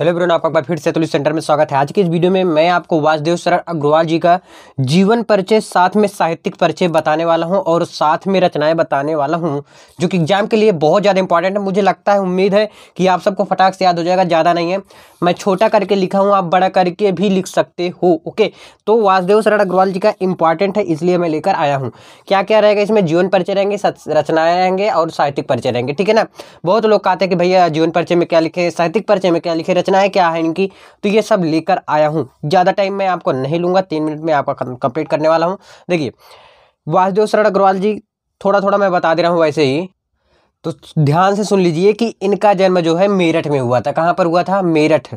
hello brown आपका एक बार फिर से तुलिस सेंटर में स्वागत है आज के इस वीडियो में मैं आपको वासुदेव शरण अग्रवाल जी का जीवन परिचय साथ में साहित्यिक परिचय बताने वाला हूं और साथ में रचनाएं बताने वाला हूं जो कि एग्जाम के लिए बहुत ज़्यादा इंपॉर्टेंट है मुझे लगता है उम्मीद है कि आप सबको फटाक से याद हो जाएगा ज़्यादा नहीं है मैं छोटा करके लिखा हूँ आप बड़ा करके भी लिख सकते हो ओके तो वासुदेव शरण अग्रवाल जी का इंपॉर्टेंट है इसलिए मैं लेकर आया हूँ क्या क्या रहेगा इसमें जीवन परिचय रहेंगे रचनाएँ रहेंगे और साहित्यिक परिचय रहेंगे ठीक है ना बहुत लोग कहते हैं कि भैया जीवन परिचय में क्या लिखे साहित्यिक परिचय में क्या लिखे रचनाएं क्या है इनकी तो ये सब लेकर आया हूँ ज़्यादा टाइम मैं आपको नहीं लूँगा तीन मिनट में आपका कंप्लीट करने वाला हूँ देखिए वासुदेव शरण अग्रवाल जी थोड़ा थोड़ा मैं बता दे रहा हूँ वैसे ही तो ध्यान से सुन लीजिए कि इनका जन्म जो है मेरठ में हुआ था कहाँ पर हुआ था मेरठ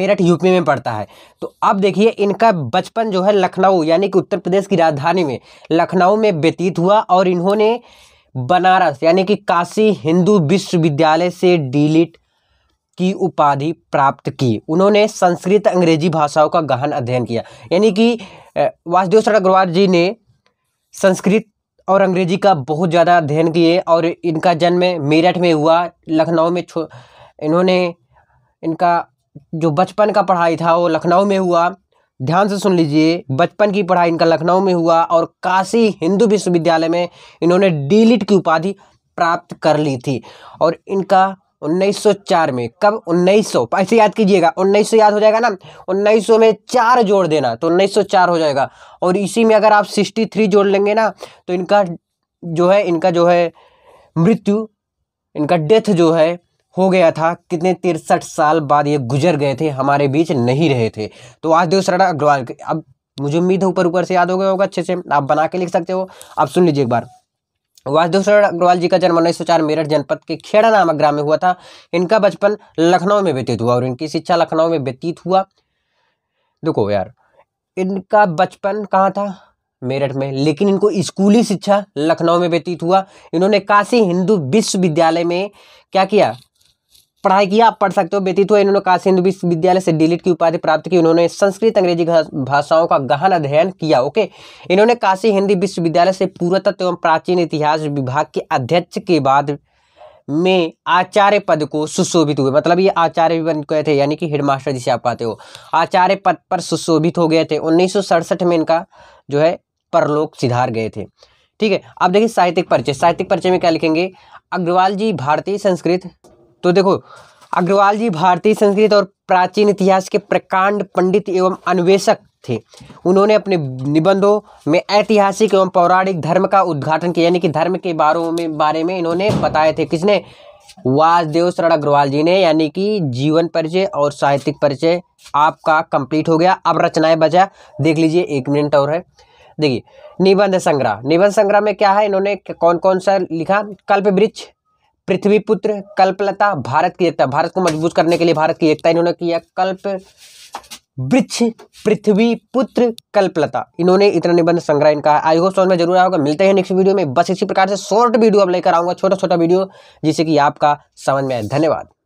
मेरठ यूपी में पड़ता है तो अब देखिए इनका बचपन जो है लखनऊ यानी कि उत्तर प्रदेश की राजधानी में लखनऊ में व्यतीत हुआ और इन्होंने बनारस यानी कि काशी हिंदू विश्वविद्यालय से डीलिट की उपाधि प्राप्त की उन्होंने संस्कृत अंग्रेजी भाषाओं का गहन अध्ययन किया यानी कि वासुदेव शरण अग्रवाल जी ने संस्कृत और अंग्रेजी का बहुत ज़्यादा अध्ययन किए और इनका जन्म मेरठ में हुआ लखनऊ में छो इन्होंने इनका जो बचपन का पढ़ाई था वो लखनऊ में हुआ ध्यान से सुन लीजिए बचपन की पढ़ाई इनका लखनऊ में हुआ और काशी हिंदू विश्वविद्यालय में इन्होंने डीलिट की उपाधि प्राप्त कर ली थी और इनका 1904 में कब 1900 ऐसे याद कीजिएगा 1900 याद हो जाएगा ना 1900 में चार जोड़ देना तो 1904 हो जाएगा और इसी में अगर आप 63 जोड़ लेंगे ना तो इनका जो है इनका जो है मृत्यु इनका डेथ जो है हो गया था कितने तिरसठ साल बाद ये गुजर गए थे हमारे बीच नहीं रहे थे तो आज देव शरण अग्रवाल अब मुझे उम्मीद है ऊपर ऊपर से याद हो गया होगा अच्छे से आप बना के लिख सकते हो आप सुन लीजिए एक बार वासुदेश्वर अग्रवाल जी का जन्म उन्नीस सौ चार मेरठ जनपद के खेड़ा नामक ग्राम में हुआ था इनका बचपन लखनऊ में व्यतीत हुआ और इनकी शिक्षा लखनऊ में व्यतीत हुआ देखो यार इनका बचपन कहाँ था मेरठ में लेकिन इनको स्कूली शिक्षा लखनऊ में व्यतीत हुआ इन्होंने काशी हिंदू विश्वविद्यालय में क्या किया पढ़ाई किया आप पढ़ सकते हो व्यतीत हुआ इन्होंने काशी हिंदू विश्वविद्यालय से डिलीट की उपाधि प्राप्त की उन्होंने संस्कृत अंग्रेजी भाषाओं का गहन अध्ययन किया ओके इन्होंने काशी हिंदी विश्वविद्यालय से पुरातत्व एवं प्राचीन इतिहास विभाग के अध्यक्ष के बाद में आचार्य पद को सुशोभित हुए मतलब ये आचार्य भी बन गए थे यानी कि हेडमास्टर जिसे आप कहते हो आचार्य पद पर सुशोभित हो गए थे उन्नीस में इनका जो है परलोक सिधार गए थे ठीक है अब देखिए साहित्यिक परिचय साहित्यिक परिचय में क्या लिखेंगे अग्रवाल जी भारतीय संस्कृत तो देखो अग्रवाल जी भारतीय संस्कृत और प्राचीन इतिहास के प्रकांड पंडित एवं अन्वेषक थे उन्होंने अपने निबंधों में ऐतिहासिक एवं पौराणिक धर्म का उद्घाटन किया यानी कि धर्म के बारों में बारे में इन्होंने बताए थे किसने वासदेव शरण अग्रवाल जी ने यानी कि जीवन परिचय और साहित्यिक परिचय आपका कंप्लीट हो गया अब रचनाएं बचा देख लीजिए एक मिनट और है देखिए निबंध संग्रह निबंध संग्रह में क्या है इन्होंने कौन कौन सा लिखा कल्प वृक्ष पृथ्वीपुत्र कल्पलता भारत की एकता भारत को मजबूत करने के लिए भारत की एकता इन्होंने किया कल्प वृक्ष पृथ्वी पुत्र कल्पलता इन्होंने इतना निबंध संग्रह इनका आई होप समझ में जरूर आया होगा मिलते हैं नेक्स्ट वीडियो में बस इसी प्रकार से शॉर्ट वीडियो अब लेकर आऊंगा छोटा छोटा वीडियो जिससे कि आपका समझ में आए धन्यवाद